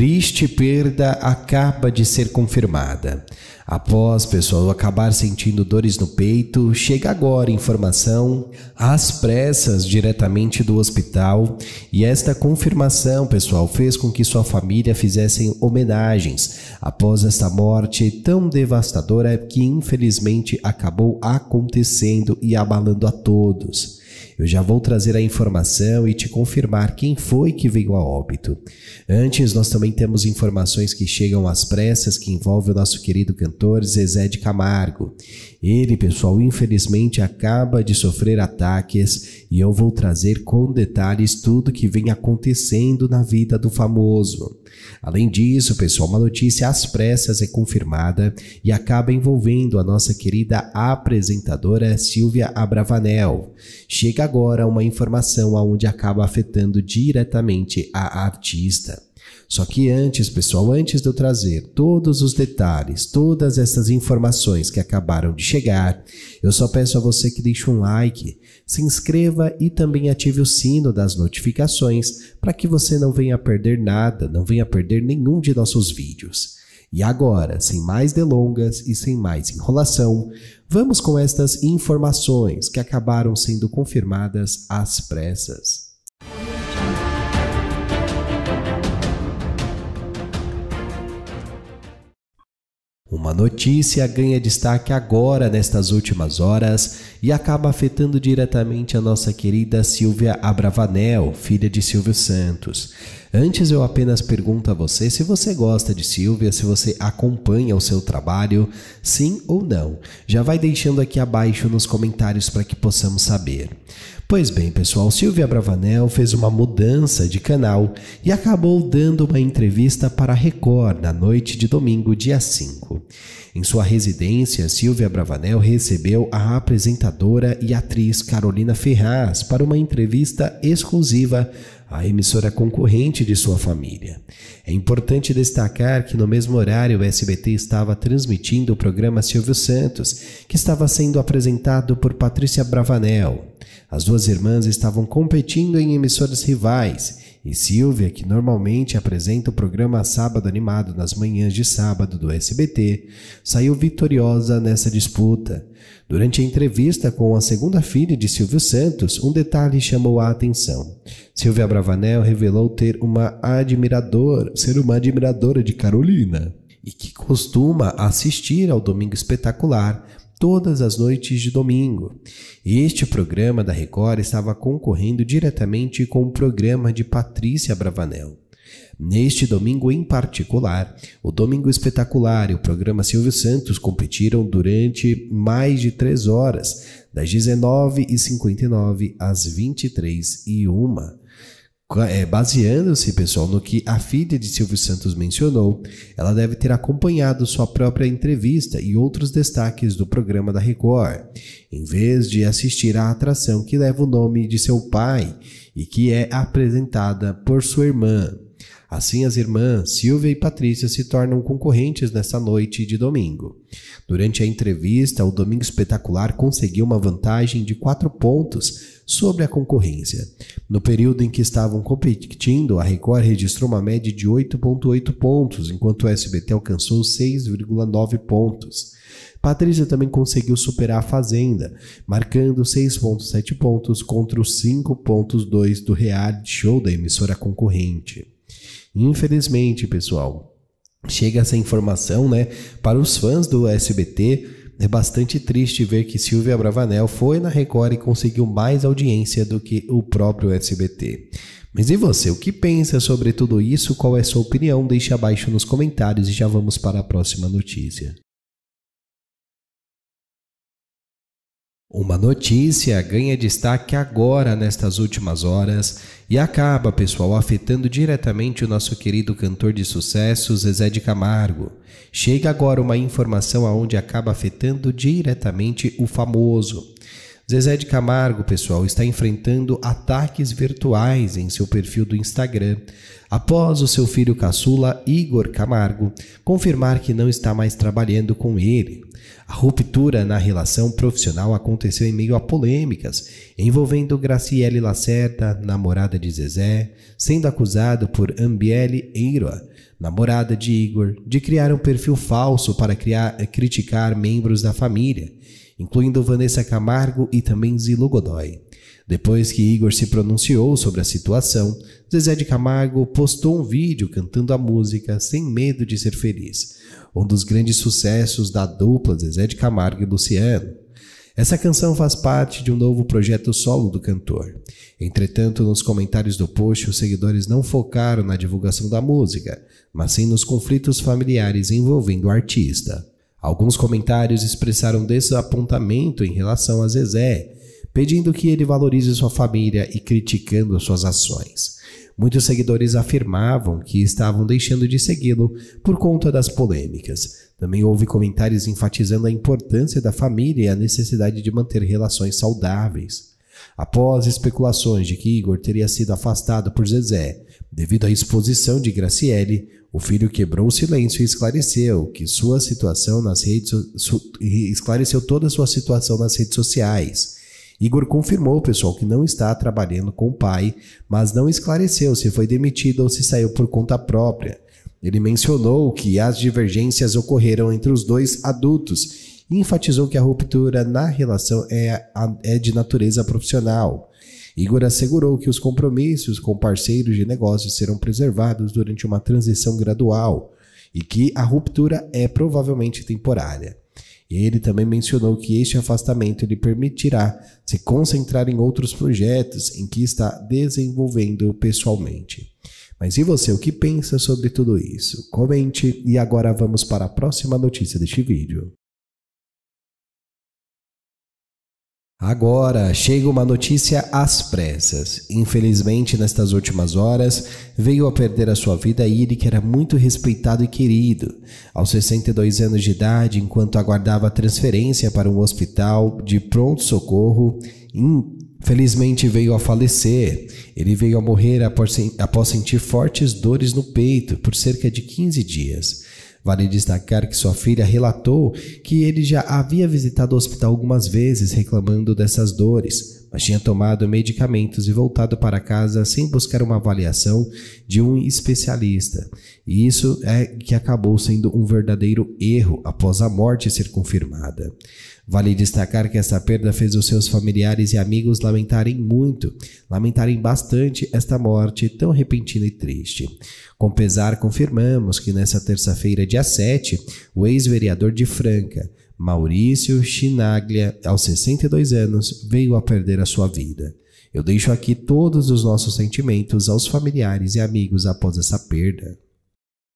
triste perda acaba de ser confirmada. Após pessoal acabar sentindo dores no peito, chega agora informação às pressas diretamente do hospital e esta confirmação, pessoal, fez com que sua família fizessem homenagens após esta morte tão devastadora que infelizmente acabou acontecendo e abalando a todos. Eu já vou trazer a informação e te confirmar quem foi que veio a óbito. Antes, nós também temos informações que chegam às pressas que envolvem o nosso querido cantor Zezé de Camargo. Ele, pessoal, infelizmente acaba de sofrer ataques e eu vou trazer com detalhes tudo que vem acontecendo na vida do famoso. Além disso, pessoal, uma notícia às pressas é confirmada e acaba envolvendo a nossa querida apresentadora Silvia Abravanel. Chega Chega agora uma informação aonde acaba afetando diretamente a artista. Só que antes, pessoal, antes de eu trazer todos os detalhes, todas essas informações que acabaram de chegar, eu só peço a você que deixe um like, se inscreva e também ative o sino das notificações para que você não venha perder nada, não venha perder nenhum de nossos vídeos. E agora, sem mais delongas e sem mais enrolação, vamos com estas informações que acabaram sendo confirmadas às pressas. Uma notícia ganha destaque agora nestas últimas horas e acaba afetando diretamente a nossa querida Silvia Abravanel, filha de Silvio Santos. Antes eu apenas pergunto a você se você gosta de Silvia, se você acompanha o seu trabalho, sim ou não. Já vai deixando aqui abaixo nos comentários para que possamos saber. Pois bem, pessoal, Silvia Bravanel fez uma mudança de canal e acabou dando uma entrevista para a Record na noite de domingo, dia 5. Em sua residência, Silvia Bravanel recebeu a apresentadora e atriz Carolina Ferraz para uma entrevista exclusiva à emissora concorrente de sua família. É importante destacar que no mesmo horário o SBT estava transmitindo o programa Silvio Santos, que estava sendo apresentado por Patrícia Bravanel. As duas irmãs estavam competindo em emissoras rivais e Silvia, que normalmente apresenta o programa Sábado Animado nas manhãs de sábado do SBT, saiu vitoriosa nessa disputa. Durante a entrevista com a segunda filha de Silvio Santos, um detalhe chamou a atenção. Silvia Bravanel revelou ter uma admiradora, ser uma admiradora de Carolina e que costuma assistir ao Domingo Espetacular, todas as noites de domingo. Este programa da Record estava concorrendo diretamente com o programa de Patrícia Bravanel. Neste domingo em particular, o Domingo Espetacular e o programa Silvio Santos competiram durante mais de três horas, das 19h59 às 23h01. É, Baseando-se, pessoal, no que a filha de Silvio Santos mencionou, ela deve ter acompanhado sua própria entrevista e outros destaques do programa da Record, em vez de assistir à atração que leva o nome de seu pai e que é apresentada por sua irmã. Assim, as irmãs Silvia e Patrícia se tornam concorrentes nessa noite de domingo. Durante a entrevista, o Domingo Espetacular conseguiu uma vantagem de 4 pontos sobre a concorrência. No período em que estavam competindo, a Record registrou uma média de 8,8 pontos, enquanto o SBT alcançou 6,9 pontos. Patrícia também conseguiu superar a Fazenda, marcando 6,7 pontos contra os 5,2 do Real show da emissora concorrente. Infelizmente, pessoal, chega essa informação, né, para os fãs do SBT, é bastante triste ver que Silvia Bravanel foi na Record e conseguiu mais audiência do que o próprio SBT. Mas e você, o que pensa sobre tudo isso? Qual é a sua opinião? Deixe abaixo nos comentários e já vamos para a próxima notícia. Uma notícia ganha destaque agora nestas últimas horas e acaba, pessoal, afetando diretamente o nosso querido cantor de sucessos Zezé de Camargo. Chega agora uma informação aonde acaba afetando diretamente o famoso. Zezé de Camargo, pessoal, está enfrentando ataques virtuais em seu perfil do Instagram após o seu filho caçula Igor Camargo confirmar que não está mais trabalhando com ele. A ruptura na relação profissional aconteceu em meio a polêmicas envolvendo Graciele Lacerda, namorada de Zezé, sendo acusado por Ambiele Eiroa, namorada de Igor, de criar um perfil falso para criar, criticar membros da família incluindo Vanessa Camargo e também Zilo Godoy. Depois que Igor se pronunciou sobre a situação, Zezé de Camargo postou um vídeo cantando a música Sem Medo de Ser Feliz, um dos grandes sucessos da dupla Zezé de Camargo e Luciano. Essa canção faz parte de um novo projeto solo do cantor. Entretanto, nos comentários do post, os seguidores não focaram na divulgação da música, mas sim nos conflitos familiares envolvendo o artista. Alguns comentários expressaram desapontamento em relação a Zezé, pedindo que ele valorize sua família e criticando suas ações. Muitos seguidores afirmavam que estavam deixando de segui-lo por conta das polêmicas. Também houve comentários enfatizando a importância da família e a necessidade de manter relações saudáveis. Após especulações de que Igor teria sido afastado por Zezé, Devido à exposição de Graciele, o filho quebrou o silêncio e esclareceu que sua situação nas redes so esclareceu toda a sua situação nas redes sociais. Igor confirmou, pessoal, que não está trabalhando com o pai, mas não esclareceu se foi demitido ou se saiu por conta própria. Ele mencionou que as divergências ocorreram entre os dois adultos e enfatizou que a ruptura na relação é, é de natureza profissional. Igor assegurou que os compromissos com parceiros de negócios serão preservados durante uma transição gradual e que a ruptura é provavelmente temporária. Ele também mencionou que este afastamento lhe permitirá se concentrar em outros projetos em que está desenvolvendo pessoalmente. Mas e você, o que pensa sobre tudo isso? Comente e agora vamos para a próxima notícia deste vídeo. Agora chega uma notícia às pressas. Infelizmente, nestas últimas horas, veio a perder a sua vida ele que era muito respeitado e querido. Aos 62 anos de idade, enquanto aguardava transferência para um hospital de pronto-socorro, infelizmente veio a falecer. Ele veio a morrer após sentir fortes dores no peito por cerca de 15 dias. Vale destacar que sua filha relatou que ele já havia visitado o hospital algumas vezes reclamando dessas dores, mas tinha tomado medicamentos e voltado para casa sem buscar uma avaliação de um especialista. E isso é que acabou sendo um verdadeiro erro após a morte ser confirmada. Vale destacar que essa perda fez os seus familiares e amigos lamentarem muito, lamentarem bastante esta morte tão repentina e triste. Com pesar, confirmamos que nessa terça-feira, dia 7, o ex-vereador de Franca, Maurício Chinaglia, aos 62 anos, veio a perder a sua vida. Eu deixo aqui todos os nossos sentimentos aos familiares e amigos após essa perda.